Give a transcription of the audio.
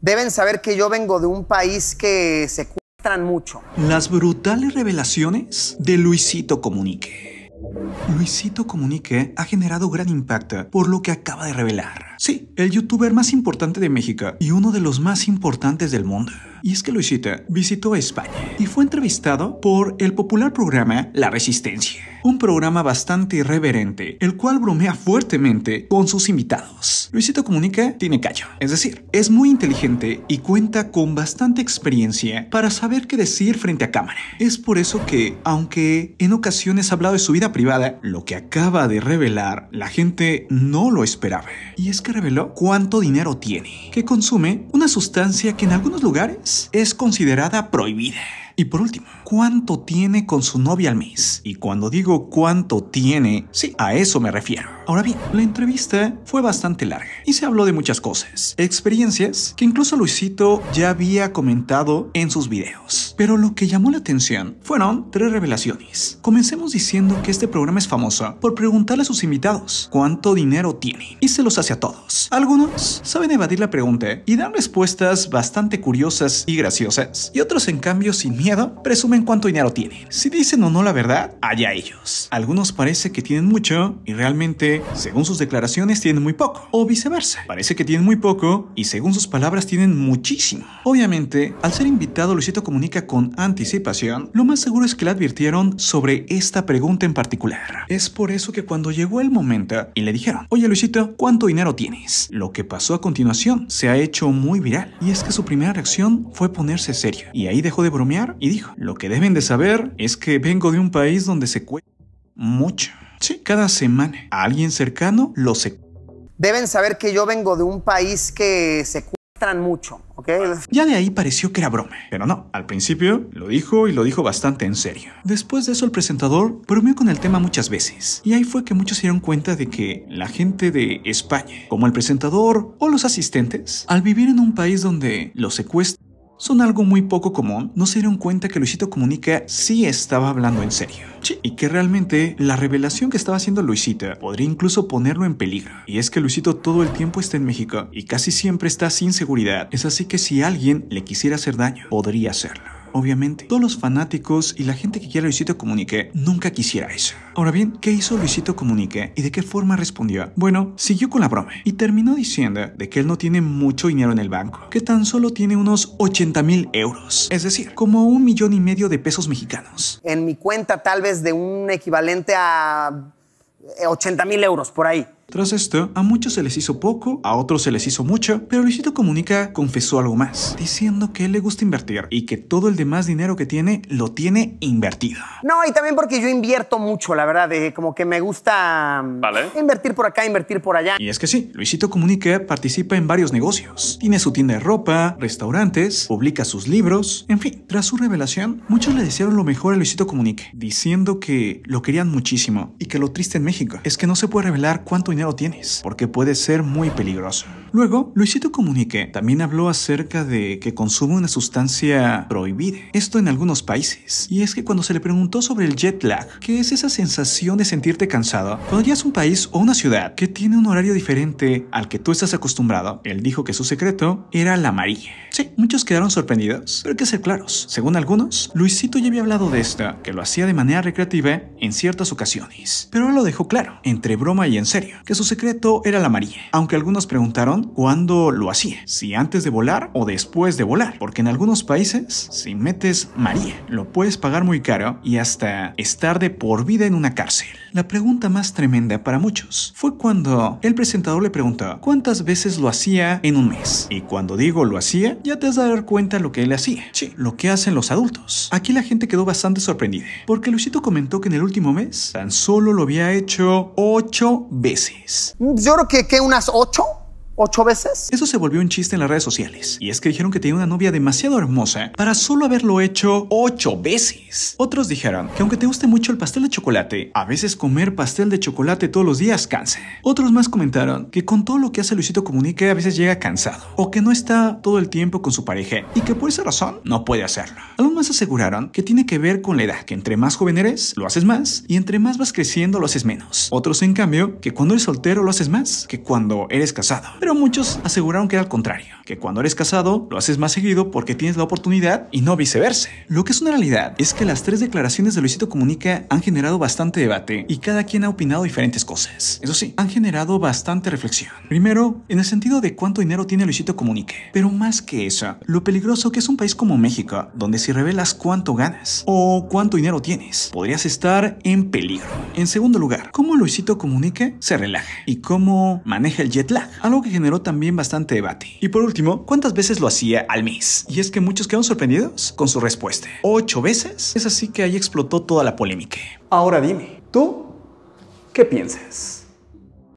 deben saber que yo vengo de un país que secuestran mucho. Las brutales revelaciones de Luisito Comunique. Luisito Comunique ha generado gran impacto por lo que acaba de revelar. Sí, el youtuber más importante de México y uno de los más importantes del mundo y es que Luisita visitó España y fue entrevistado por el popular programa La Resistencia, un programa bastante irreverente, el cual bromea fuertemente con sus invitados. Luisito Comunica tiene callo, es decir, es muy inteligente y cuenta con bastante experiencia para saber qué decir frente a cámara. Es por eso que, aunque en ocasiones ha hablado de su vida privada, lo que acaba de revelar, la gente no lo esperaba. Y es que reveló cuánto dinero tiene, que consume una sustancia que en algunos lugares es considerada prohibida. Y por último, ¿cuánto tiene con su novia al mes? Y cuando digo cuánto tiene, sí, a eso me refiero. Ahora bien, la entrevista fue bastante larga y se habló de muchas cosas, experiencias que incluso Luisito ya había comentado en sus videos. Pero lo que llamó la atención fueron tres revelaciones. Comencemos diciendo que este programa es famoso por preguntarle a sus invitados cuánto dinero tienen y se los hace a todos. Algunos saben evadir la pregunta y dan respuestas bastante curiosas y graciosas, y otros en cambio sin miedo presumen cuánto dinero tienen. Si dicen o no la verdad, allá ellos. Algunos parece que tienen mucho y realmente según sus declaraciones, tienen muy poco, o viceversa. Parece que tienen muy poco y, según sus palabras, tienen muchísimo. Obviamente, al ser invitado, Luisito comunica con anticipación, lo más seguro es que le advirtieron sobre esta pregunta en particular. Es por eso que cuando llegó el momento y le dijeron, oye Luisito, ¿cuánto dinero tienes? Lo que pasó a continuación se ha hecho muy viral y es que su primera reacción fue ponerse serio y ahí dejó de bromear y dijo, lo que deben de saber es que vengo de un país donde se cuesta mucho. Sí, cada semana a alguien cercano lo secuestran. Deben saber que yo vengo de un país que secuestran mucho, ¿ok? Ya de ahí pareció que era broma, pero no, al principio lo dijo y lo dijo bastante en serio. Después de eso el presentador bromeó con el tema muchas veces, y ahí fue que muchos se dieron cuenta de que la gente de España, como el presentador o los asistentes, al vivir en un país donde los secuestran, son algo muy poco común, no se dieron cuenta que Luisito Comunica si estaba hablando en serio. y que realmente la revelación que estaba haciendo Luisito podría incluso ponerlo en peligro. Y es que Luisito todo el tiempo está en México y casi siempre está sin seguridad. Es así que si alguien le quisiera hacer daño, podría hacerlo obviamente. Todos los fanáticos y la gente que quiere a Luisito Comunique nunca quisiera eso. Ahora bien, ¿qué hizo Luisito Comunique y de qué forma respondió? Bueno, siguió con la broma y terminó diciendo de que él no tiene mucho dinero en el banco, que tan solo tiene unos 80 mil euros, es decir, como un millón y medio de pesos mexicanos. En mi cuenta tal vez de un equivalente a 80 mil euros por ahí. Tras esto, a muchos se les hizo poco, a otros se les hizo mucho, pero Luisito Comunica confesó algo más, diciendo que él le gusta invertir y que todo el demás dinero que tiene lo tiene invertido. No, y también porque yo invierto mucho, la verdad, de eh, como que me gusta mm, invertir por acá, invertir por allá. Y es que sí, Luisito Comunica participa en varios negocios. Tiene su tienda de ropa, restaurantes, publica sus libros, en fin. Tras su revelación, muchos le desearon lo mejor a Luisito Comunica, diciendo que lo querían muchísimo y que lo triste en México es que no se puede revelar cuánto tienes, porque puede ser muy peligroso. Luego, Luisito Comunique también habló acerca de que consume una sustancia prohibida, esto en algunos países. Y es que cuando se le preguntó sobre el jet lag, que es esa sensación de sentirte cansado cuando ya un país o una ciudad que tiene un horario diferente al que tú estás acostumbrado, él dijo que su secreto era la amarilla. Sí, muchos quedaron sorprendidos, pero hay que ser claros. Según algunos, Luisito ya había hablado de esto, que lo hacía de manera recreativa en ciertas ocasiones. Pero él lo dejó claro, entre broma y en serio, que su secreto era la María, aunque algunos preguntaron cuándo lo hacía, si antes de volar o después de volar, porque en algunos países, si metes María, lo puedes pagar muy caro y hasta estar de por vida en una cárcel. La pregunta más tremenda para muchos fue cuando el presentador le preguntó cuántas veces lo hacía en un mes. Y cuando digo lo hacía, ya te has dado dar cuenta lo que él hacía. Sí, lo que hacen los adultos. Aquí la gente quedó bastante sorprendida, porque Luisito comentó que en el último mes tan solo lo había hecho 8 veces. Yo creo que, que unas ocho ocho veces. Eso se volvió un chiste en las redes sociales. Y es que dijeron que tenía una novia demasiado hermosa para solo haberlo hecho ocho veces. Otros dijeron que aunque te guste mucho el pastel de chocolate, a veces comer pastel de chocolate todos los días cansa. Otros más comentaron que con todo lo que hace Luisito Comunique a veces llega cansado o que no está todo el tiempo con su pareja y que por esa razón no puede hacerlo. Algunos más aseguraron que tiene que ver con la edad, que entre más joven eres, lo haces más y entre más vas creciendo, lo haces menos. Otros en cambio, que cuando eres soltero lo haces más que cuando eres casado pero muchos aseguraron que era al contrario, que cuando eres casado lo haces más seguido porque tienes la oportunidad y no viceversa. Lo que es una realidad es que las tres declaraciones de Luisito Comunica han generado bastante debate y cada quien ha opinado diferentes cosas. Eso sí, han generado bastante reflexión. Primero, en el sentido de cuánto dinero tiene Luisito Comunique. pero más que eso, lo peligroso que es un país como México, donde si revelas cuánto ganas o cuánto dinero tienes, podrías estar en peligro. En segundo lugar, cómo Luisito Comunique se relaja y cómo maneja el jet lag, algo que generó también bastante debate. Y por último, ¿cuántas veces lo hacía al mes? Y es que muchos quedaron sorprendidos con su respuesta. ¿Ocho veces? Es así que ahí explotó toda la polémica. Ahora dime, ¿tú qué piensas?